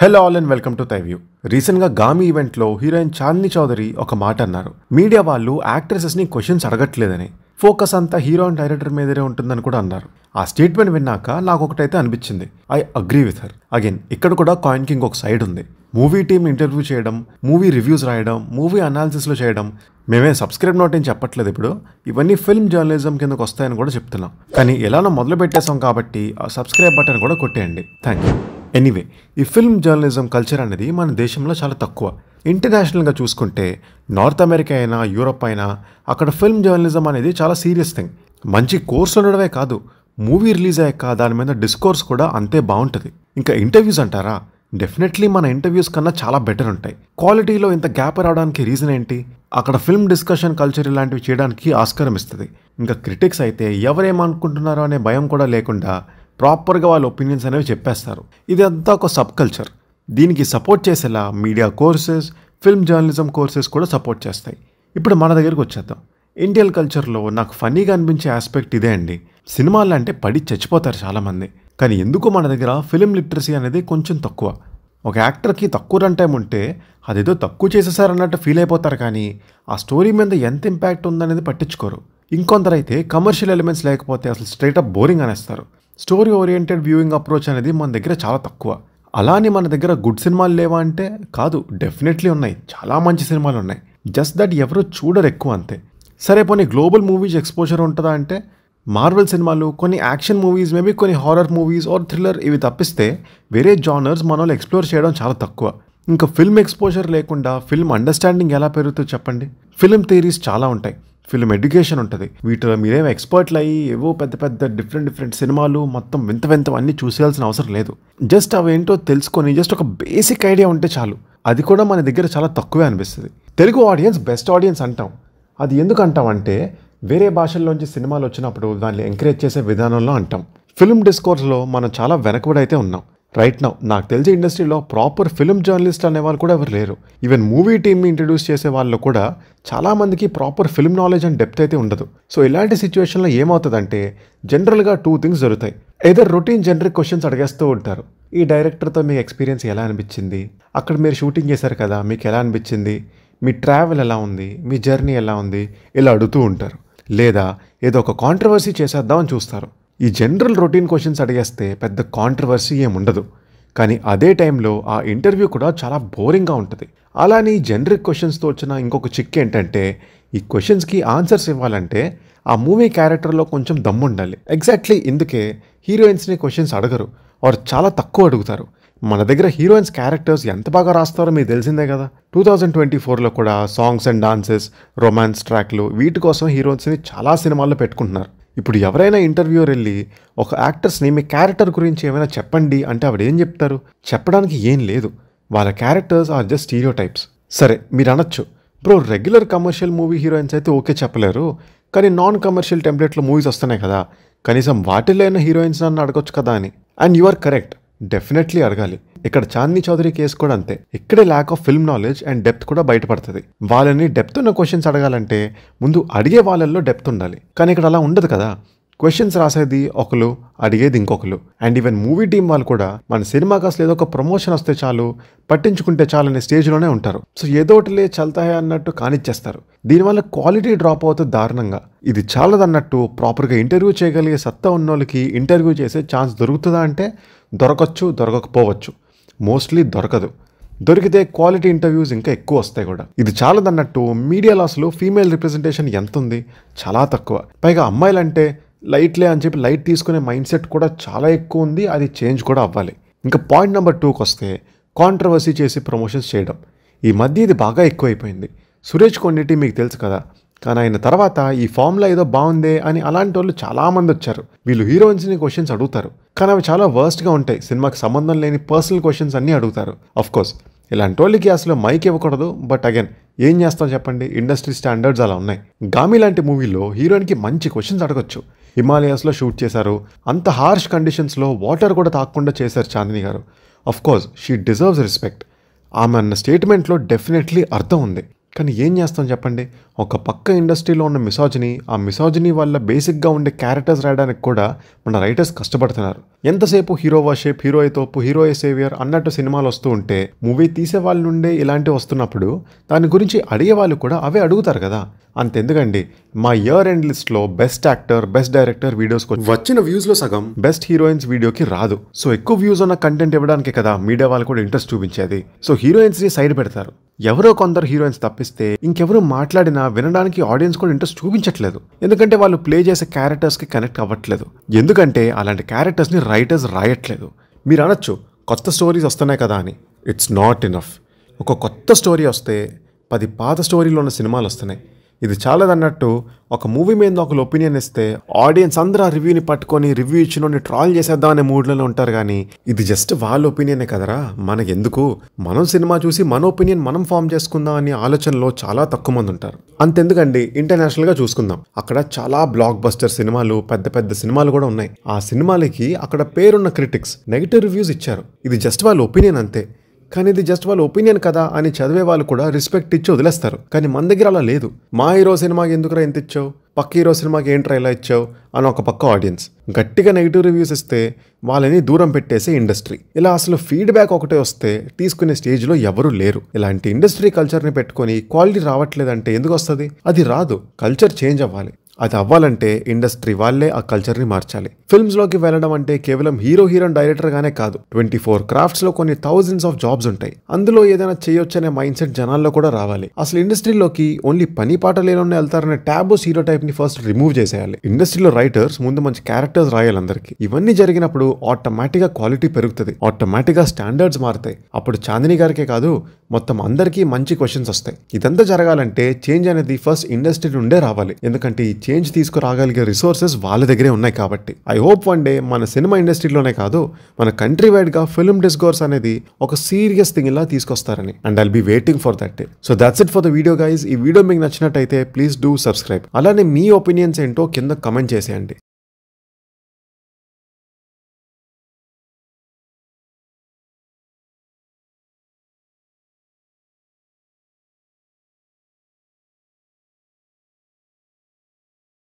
hello all and welcome to Thyview గా గామి ఈవెంట్లో హీరోయిన్ చాందిని చౌదరి ఒక మాట అన్నారు మీడియా వాళ్ళు యాక్ట్రెసెస్ని క్వశ్చన్స్ అడగట్లేదని ఫోకస్ అంతా హీరో అండ్ డైరెక్టర్ మీదనే ఉంటుందని కూడా అన్నారు ఆ స్టేట్మెంట్ విన్నాక నాకు ఒకటైతే అనిపించింది I agree with her again ఇక్కడ కూడా కాయిన్ కింగ్ ఒక సైడ్ ఉంది మూవీ టీం ఇంటర్వ్యూ చేయడం మూవీ రివ్యూస్ రాయడం మూవీ లో చేయడం మేమే సబ్స్క్రైబ్ నోట్ ఏం చెప్పట్లేదు ఇప్పుడు ఇవన్నీ ఫిల్మ్ జర్నలిజం కిందకు వస్తాయని కూడా చెప్తున్నాం కానీ ఎలానో మొదలు పెట్టేశాం కాబట్టి ఆ సబ్స్క్రైబ్ బటన్ కూడా కొట్టేయండి థ్యాంక్ యూ ఎనీవే ఈ ఫిల్మ్ జర్నలిజం కల్చర్ అనేది మన దేశంలో చాలా తక్కువ ఇంటర్నేషనల్గా చూసుకుంటే నార్త్ అమెరికా అయినా యూరప్ అయినా అక్కడ ఫిల్మ్ జర్నలిజం అనేది చాలా సీరియస్ థింగ్ మంచి కోర్సులు ఉండడమే కాదు మూవీ రిలీజ్ అయ్యాక దాని మీద డిస్కోర్స్ కూడా అంతే బాగుంటుంది ఇంకా ఇంటర్వ్యూస్ అంటారా డెఫినెట్లీ మన ఇంటర్వ్యూస్ కన్నా చాలా బెటర్ ఉంటాయి క్వాలిటీలో ఇంత గ్యాప్ రావడానికి రీజన్ ఏంటి అక్కడ ఫిల్మ్ డిస్కషన్ కల్చర్ ఇలాంటివి చేయడానికి ఆస్కారం ఇస్తుంది ఇంకా క్రిటిక్స్ అయితే ఎవరేమనుకుంటున్నారో అనే భయం కూడా లేకుండా ప్రాపర్గా వాళ్ళ ఒపీనియన్స్ అనేవి చెప్పేస్తారు ఇదంతా ఒక సబ్ కల్చర్ దీనికి సపోర్ట్ చేసేలా media courses film journalism courses కూడా సపోర్ట్ చేస్తాయి ఇప్పుడు మన దగ్గరికి వచ్చేద్దాం ఇండియన్ కల్చర్లో నాకు ఫన్నీగా అనిపించే ఆస్పెక్ట్ ఇదే అండి సినిమాలు అంటే పడి చచ్చిపోతారు చాలామంది కానీ ఎందుకు మన దగ్గర ఫిలిం లిటరసీ అనేది కొంచెం తక్కువ ఒక యాక్టర్కి తక్కువ రన్ టైం ఉంటే అదేదో తక్కువ చేసేసారన్నట్టు ఫీల్ అయిపోతారు కానీ ఆ స్టోరీ మీద ఎంత ఇంపాక్ట్ ఉందనేది పట్టించుకోరు ఇంకొందరైతే కమర్షియల్ ఎలిమెంట్స్ లేకపోతే అసలు స్ట్రైట్ అప్ బోరింగ్ అనేస్తారు స్టోరీ ఓరియంటెడ్ వ్యూయింగ్ అప్రోచ్ అనేది మన దగ్గర చాలా తక్కువ అలానే మన దగ్గర గుడ్ సినిమాలు లేవా అంటే కాదు డెఫినెట్లీ ఉన్నాయి చాలా మంచి సినిమాలు ఉన్నాయి జస్ట్ దట్ ఎవరు చూడరు ఎక్కువ అంతే సరే పోనీ గ్లోబల్ మూవీస్ ఎక్స్పోజర్ ఉంటుందా అంటే మార్వెల్ సినిమాలు కొన్ని యాక్షన్ మూవీస్ మేబీ కొన్ని హారర్ మూవీస్ ఆర్ థ్రిల్లర్ ఇవి తప్పిస్తే వేరే జానర్స్ మన ఎక్స్ప్లోర్ చేయడం చాలా తక్కువ ఇంకా ఫిల్మ్ ఎక్స్పోజర్ లేకుండా ఫిల్మ్ అండర్స్టాండింగ్ ఎలా పెరుగుతుందో చెప్పండి ఫిల్మ్ థియరీస్ చాలా ఉంటాయి ఫిల్మ్ ఎడ్యుకేషన్ ఉంటుంది వీటిలో మీరేం ఎక్స్పర్ట్లు అయ్యి ఏవో పెద్ద పెద్ద డిఫరెంట్ డిఫరెంట్ సినిమాలు మొత్తం వింత వింత అన్నీ చూసేయాల్సిన అవసరం లేదు జస్ట్ అవేంటో తెలుసుకొని జస్ట్ ఒక బేసిక్ ఐడియా ఉంటే చాలు అది కూడా మన దగ్గర చాలా తక్కువే అనిపిస్తుంది తెలుగు ఆడియన్స్ బెస్ట్ ఆడియన్స్ అంటాం అది ఎందుకు అంటే వేరే భాషల్లోంచి సినిమాలు వచ్చినప్పుడు దాన్ని ఎంకరేజ్ చేసే విధానంలో అంటాం ఫిల్మ్ డిస్కోర్స్లో మనం చాలా వెనకబడి అయితే ఉన్నాం రైట్ నౌ నాకు తెలిసే ఇండస్ట్రీలో ప్రాపర్ ఫిల్మ్ జర్నలిస్ట్ అనేవాళ్ళు కూడా ఎవరు లేరు ఈవెన్ మూవీ టీమ్ని ఇంట్రడ్యూస్ చేసే వాళ్ళు కూడా చాలామందికి proper film knowledge and depth అయితే ఉండదు సో ఇలాంటి సిచ్యువేషన్లో ఏమవుతుందంటే జనరల్గా టూ థింగ్స్ జరుగుతాయి ఏదో రొటీన్ జనరిక్ క్వశ్చన్స్ అడిగేస్తూ ఉంటారు ఈ డైరెక్టర్తో మీ ఎక్స్పీరియన్స్ ఎలా అనిపించింది అక్కడ మీరు షూటింగ్ చేశారు కదా మీకు ఎలా అనిపించింది మీ ట్రావెల్ ఎలా ఉంది మీ జర్నీ ఎలా ఉంది ఇలా అడుగుతూ ఉంటారు లేదా ఏదో ఒక కాంట్రవర్సీ చేసేద్దామని చూస్తారు ఈ జనరల్ రొటీన్ క్వశ్చన్స్ అడిగేస్తే పెద్ద కాంట్రవర్సీ ఏముండదు కానీ అదే టైంలో ఆ ఇంటర్వ్యూ కూడా చాలా బోరింగ్గా ఉంటుంది అలానే ఈ జనరిక్ క్వశ్చన్స్తో వచ్చిన ఇంకొక చిక్ ఏంటంటే ఈ క్వశ్చన్స్కి ఆన్సర్స్ ఇవ్వాలంటే ఆ మూవీ క్యారెక్టర్లో కొంచెం దమ్ముండాలి ఎగ్జాక్ట్లీ ఇందుకే హీరోయిన్స్ని క్వశ్చన్స్ అడగరు వారు చాలా తక్కువ అడుగుతారు మన దగ్గర హీరోయిన్స్ క్యారెక్టర్స్ ఎంత బాగా రాస్తారో మీకు తెలిసిందే కదా టూ థౌజండ్ ట్వంటీ ఫోర్లో కూడా సాంగ్స్ అండ్ డాన్సెస్ రొమాన్స్ ట్రాక్లు వీటి కోసం హీరోయిన్స్ని చాలా సినిమాల్లో పెట్టుకుంటున్నారు ఇప్పుడు ఎవరైనా ఇంటర్వ్యూర్ వెళ్ళి ఒక యాక్టర్స్ని మీ క్యారెక్టర్ గురించి ఏమైనా చెప్పండి అంటే ఆవిడ ఏం చెప్తారు చెప్పడానికి ఏం లేదు వాళ్ళ characters are just stereotypes సరే మీరు అనొచ్చు bro regular commercial movie heroines అయితే ఓకే చెప్పలేరు కానీ నాన్ కమర్షియల్ టెంప్లెట్లో మూవీస్ వస్తున్నాయి కదా కనీసం వాటిల్లో అయినా హీరోయిన్స్ నన్ను అడగొచ్చు కదా అని and you are correct definitely అడగాలి ఇక్కడ చాందీ చౌదరి కేసు కూడా అంతే ఇక్కడే lack of film knowledge and depth కూడా బయటపడుతుంది వాళ్ళని డెప్త్ ఉన్న క్వశ్చన్స్ అడగాలంటే ముందు అడిగే వాళ్ళల్లో డెప్త్ ఉండాలి కానీ ఇక్కడ అలా ఉండదు కదా క్వశ్చన్స్ రాసేది ఒకరు అడిగేది ఇంకొకరు అండ్ ఈవెన్ మూవీ టీం వాళ్ళు కూడా మన సినిమాకి అసలు ఏదో ఒక ప్రమోషన్ వస్తే చాలు పట్టించుకుంటే చాలు అనే స్టేజ్లోనే ఉంటారు సో ఏదో ఒకటిలే చల్తాయా అన్నట్టు కానిచ్చేస్తారు దీనివల్ల క్వాలిటీ డ్రాప్ అవుతుంది దారుణంగా ఇది చాలదన్నట్టు ప్రాపర్గా ఇంటర్వ్యూ చేయగలిగే సత్తా వాళ్ళకి ఇంటర్వ్యూ చేసే ఛాన్స్ దొరుకుతుందా అంటే దొరకచ్చు దొరకకపోవచ్చు మోస్ట్లీ దొరకదు దొరికితే క్వాలిటీ ఇంటర్వ్యూస్ ఇంకా ఎక్కువ వస్తాయి కూడా ఇది చాలదన్నట్టు మీడియా లాస్లో ఫీమేల్ రిప్రజెంటేషన్ ఎంత ఉంది చాలా తక్కువ పైగా అమ్మాయిలంటే లైట్లే అని చెప్పి లైట్ తీసుకునే మైండ్ సెట్ కూడా చాలా ఎక్కువ ఉంది అది చేంజ్ కూడా అవ్వాలి ఇంకా పాయింట్ నెంబర్ టూకి వస్తే కాంట్రవర్సీ చేసి ప్రమోషన్స్ చేయడం ఈ మధ్య ఇది బాగా ఎక్కువైపోయింది సురేష్ కొండిటి మీకు తెలుసు కదా కానీ ఆయన తర్వాత ఈ ఫామ్లో ఏదో బాగుందే అని అలాంటి వాళ్ళు చాలామంది వచ్చారు వీళ్ళు హీరోయిన్స్ని క్వశ్చన్స్ అడుగుతారు కానీ అవి చాలా వర్స్ట్గా ఉంటాయి సినిమాకి సంబంధం లేని పర్సనల్ క్వశ్చన్స్ అన్నీ అడుగుతారు కోర్స్ ఇలాంటి వాళ్ళకి అసలు మైక్ ఇవ్వకూడదు బట్ అగైన్ ఏం చేస్తాం చెప్పండి ఇండస్ట్రీ స్టాండర్డ్స్ అలా ఉన్నాయి గామి లాంటి మూవీలో హీరోయిన్కి మంచి క్వశ్చన్స్ అడగొచ్చు హిమాలయాస్లో షూట్ చేశారు అంత హార్ష్ కండిషన్స్లో వాటర్ కూడా తాకుండా చేశారు Chandini garu of course she deserves respect ఆమె అన్న స్టేట్మెంట్లో డెఫినెట్లీ అర్థం ఉంది కానీ ఏం చేస్తాం చెప్పండి ఒక పక్క ఇండస్ట్రీలో ఉన్న మిసాజిని ఆ మిసాజిని వల్ల బేసిక్గా ఉండే క్యారెక్టర్స్ రాయడానికి కూడా మన రైటర్స్ కష్టపడుతున్నారు ఎంతసేపు హీరో వాషేప్ హీరోయ్ తోపు హీరోయే సేవియర్ అన్నట్టు సినిమాలు వస్తూ ఉంటే మూవీ తీసే వాళ్ళ నుండే ఇలాంటివి వస్తున్నప్పుడు దాని గురించి అడిగే వాళ్ళు కూడా అవే అడుగుతారు కదా అంతెందుకండి మా ఇయర్ ఎండ్ లిస్ట్లో best actor best director videos వచ్చిన వ్యూస్లో సగం బెస్ట్ హీరోయిన్స్ వీడియోకి రాదు సో ఎక్కువ వ్యూస్ ఉన్న కంటెంట్ ఇవ్వడానికి కదా మీడియా వాళ్ళు కూడా ఇంట్రెస్ట్ చూపించేది సో హీరోయిన్స్ని సైడ్ పెడతారు ఎవరో కొందరు హీరోయిన్స్ తప్పిస్తే ఇంకెవరు మాట్లాడినా వినడానికి ఆడియన్స్ కూడా ఇంట్రెస్ట్ చూపించట్లేదు ఎందుకంటే వాళ్ళు ప్లే చేసే క్యారెక్టర్స్కి కనెక్ట్ అవ్వట్లేదు ఎందుకంటే అలాంటి క్యారెక్టర్స్ని రైటర్స్ రాయట్లేదు మీరు అనొచ్చు కొత్త స్టోరీస్ వస్తున్నాయి కదా అని ఇట్స్ నాట్ ఇనఫ్ ఒక కొత్త స్టోరీ వస్తే పది పాత స్టోరీలో ఉన్న సినిమాలు వస్తున్నాయి ఇది చాలదన్నట్టు ఒక మూవీ మీద ఒకరు ఒపీనియన్ ఇస్తే ఆడియన్స్ అందరూ ఆ రివ్యూని పట్టుకొని రివ్యూ ఇచ్చినోని ట్రాల్ చేసేద్దాం అనే మూడ్లోనే ఉంటారు కానీ ఇది జస్ట్ వాళ్ళ ఒపీనియనే కదరా మనకెందుకు మనం సినిమా చూసి మన ఒపీనియన్ మనం ఫామ్ చేసుకుందాం అనే ఆలోచనలో చాలా తక్కువ మంది ఉంటారు అంతెందుకండి ఇంటర్నేషనల్గా చూసుకుందాం అక్కడ చాలా బ్లాక్ బస్టర్ సినిమాలు పెద్ద పెద్ద సినిమాలు కూడా ఉన్నాయి ఆ సినిమాలకి అక్కడ పేరున్న క్రిటిక్స్ నెగిటివ్ రివ్యూస్ ఇచ్చారు ఇది జస్ట్ వాళ్ళ ఒపీనియన్ అంతే కానీ ఇది జస్ట్ వాళ్ళ ఒపీనియన్ కదా అని చదివే వాళ్ళు కూడా రెస్పెక్ట్ ఇచ్చి వదిలేస్తారు కానీ మన దగ్గర అలా లేదు మా హీరో సినిమాకి ఎందుకురా ఎంత ఇచ్చావు పక్క హీరో సినిమాకి ఏంట్రా ఇలా ఇచ్చావు అని ఒక పక్క ఆడియన్స్ గట్టిగా నెగిటివ్ రివ్యూస్ ఇస్తే వాళ్ళని దూరం పెట్టేసే ఇండస్ట్రీ ఇలా అసలు ఫీడ్బ్యాక్ ఒకటే వస్తే తీసుకునే స్టేజ్లో ఎవరూ లేరు ఇలాంటి ఇండస్ట్రీ కల్చర్ని పెట్టుకొని క్వాలిటీ రావట్లేదంటే ఎందుకు వస్తుంది అది రాదు కల్చర్ చేంజ్ అవ్వాలి అది అవ్వాలంటే ఇండస్ట్రీ వాళ్ళే ఆ కల్చర్ని మార్చాలి ఫిల్మ్స్లోకి వెళ్ళడం అంటే కేవలం హీరో హీరోయిన్ డైరెక్టర్గానే కాదు ట్వంటీ ఫోర్ క్రాఫ్ట్స్లో కొన్ని థౌజండ్స్ ఆఫ్ జాబ్స్ ఉంటాయి అందులో ఏదైనా చేయొచ్చనే మైండ్ సెట్ జనాల్లో కూడా రావాలి అసలు ఇండస్ట్రీలోకి ఓన్లీ పని పాట లేనోనే వెళ్తారనే టాబు హీరో టైప్ని ఫస్ట్ రిమూవ్ చేసేయాలి ఇండస్ట్రీలో రైటర్స్ ముందు మంచి క్యారెక్టర్స్ రాయాలి అందరికి ఇవన్నీ జరిగినప్పుడు గా క్వాలిటీ పెరుగుతుంది గా స్టాండర్డ్స్ మారుతాయి అప్పుడు చాందిని గారికే కాదు మొత్తం అందరికీ మంచి క్వశ్చన్స్ వస్తాయి ఇదంతా జరగాలంటే చేంజ్ అనేది ఫస్ట్ ఇండస్ట్రీ నుండే రావాలి ఎందుకంటే చేంజ్ తీసుకురాగలిగే రిసోర్సెస్ వాళ్ళ దగ్గరే ఉన్నాయి కాబట్టి ఐ హోప్ వన్ డే మన సినిమా ఇండస్ట్రీలోనే కాదు మన కంట్రీ వైడ్గా ఫిల్మ్ డిస్కోర్స్ అనేది ఒక సీరియస్ థింగ్ ఇలా తీసుకొస్తారని and I'll be waiting for that so that's it for the video guys ఈ వీడియో మీకు నచ్చినట్టయితే ప్లీజ్ డూ సబ్స్క్రైబ్ అలానే మీ ఒపీనియన్స్ ఏంటో కింద కమెంట్ చేసేయండి